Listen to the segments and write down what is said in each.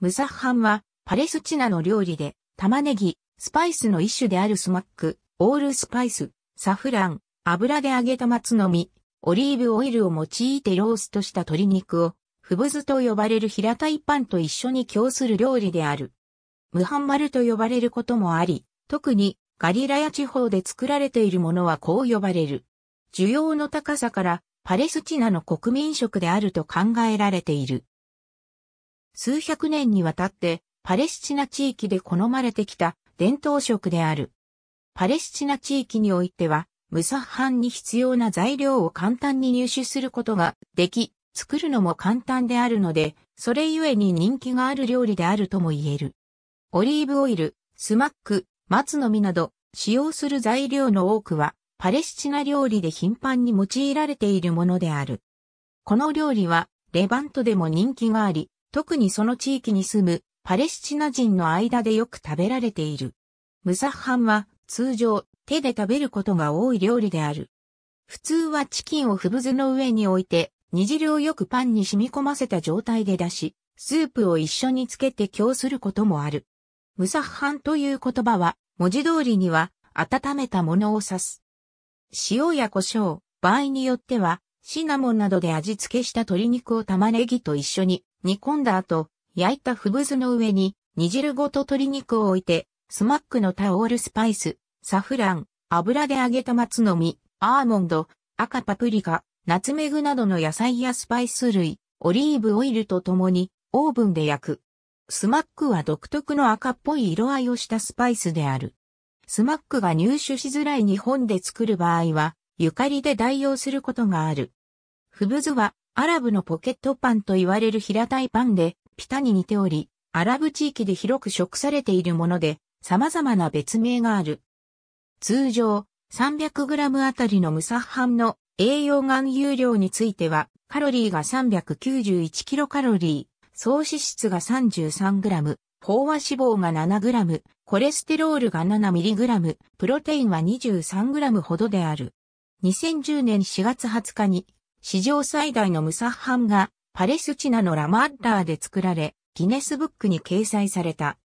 ムサッハンは、パレスチナの料理で、玉ねぎ、スパイスの一種であるスマック、オールスパイス、サフラン、油で揚げた松の実、オリーブオイルを用いてローストした鶏肉を、フブズと呼ばれる平たいパンと一緒に供する料理である。ムハンマルと呼ばれることもあり、特にガリラヤ地方で作られているものはこう呼ばれる。需要の高さからパレスチナの国民食であると考えられている。数百年にわたってパレスチナ地域で好まれてきた伝統食である。パレスチナ地域においては、ムサッハンに必要な材料を簡単に入手することができ、作るのも簡単であるので、それゆえに人気がある料理であるとも言える。オリーブオイル、スマック、松の実など、使用する材料の多くは、パレスチナ料理で頻繁に用いられているものである。この料理は、レバントでも人気があり、特にその地域に住むパレスチナ人の間でよく食べられている。ムサッハンは通常手で食べることが多い料理である。普通はチキンをふぶずの上に置いて、煮汁をよくパンに染み込ませた状態で出し、スープを一緒につけて供することもある。ムサッハンという言葉は、文字通りには温めたものを指す。塩や胡椒、場合によってはシナモンなどで味付けした鶏肉を玉ねぎと一緒に煮込んだ後、焼いたフブズの上に煮汁ごと鶏肉を置いて、スマックのタオールスパイス、サフラン、油で揚げた松の実、アーモンド、赤パプリカ、ナツメグなどの野菜やスパイス類、オリーブオイルとともにオーブンで焼く。スマックは独特の赤っぽい色合いをしたスパイスである。スマックが入手しづらい日本で作る場合は、ゆかりで代用することがある。フブズはアラブのポケットパンと言われる平たいパンで、ピタに似ており、アラブ地域で広く食されているもので、様々な別名がある。通常、300g あたりのムサッハンの栄養含有量については、カロリーが 391kcal、総脂質が 33g、飽和脂肪が 7g、コレステロールが 7mg、プロテインは 23g ほどである。2010年4月20日に、史上最大のムサッハンがパレスチナのラマッラーで作られ、ギネスブックに掲載された。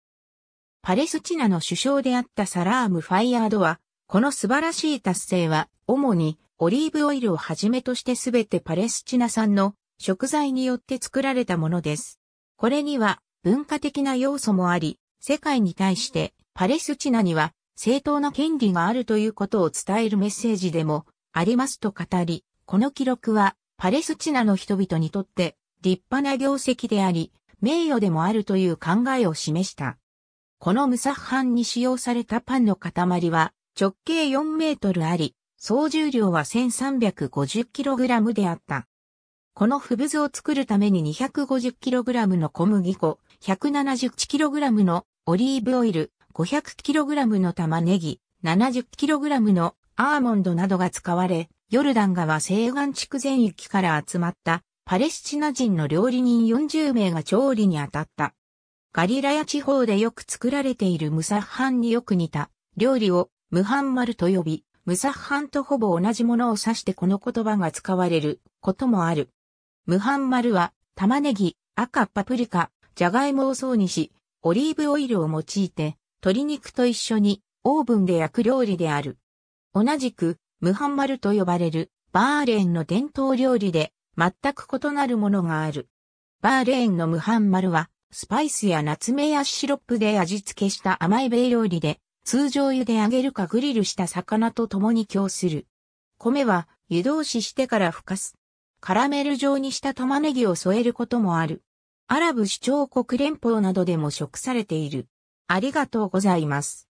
パレスチナの首相であったサラーム・ファイヤードは、この素晴らしい達成は、主にオリーブオイルをはじめとしてすべてパレスチナ産の食材によって作られたものです。これには文化的な要素もあり、世界に対してパレスチナには正当な権利があるということを伝えるメッセージでもありますと語り、この記録はパレスチナの人々にとって立派な業績であり、名誉でもあるという考えを示した。このムサッハンに使用されたパンの塊は直径4メートルあり、総重量は 1350kg であった。このブ物を作るために 250kg の小麦粉、171kg のオリーブオイル、500kg の玉ねぎ、70kg のアーモンドなどが使われ、ヨルダン川西岸地区全域から集まったパレスチナ人の料理人40名が調理に当たった。ガリラヤ地方でよく作られているムサッハンによく似た料理をムハンマルと呼び、ムサッハンとほぼ同じものを指してこの言葉が使われることもある。ムハンマルは玉ねぎ、赤パプリカ、ジャガイモを層にし、オリーブオイルを用いて、鶏肉と一緒にオーブンで焼く料理である。同じく、ムハンマルと呼ばれる、バーレーンの伝統料理で、全く異なるものがある。バーレーンのムハンマルは、スパイスやナツメヤシロップで味付けした甘い米料理で、通常茹で揚げるかグリルした魚と共に供する。米は湯通ししてからふかす。カラメル状にした玉ねぎを添えることもある。アラブ首長国連邦などでも食されている。ありがとうございます。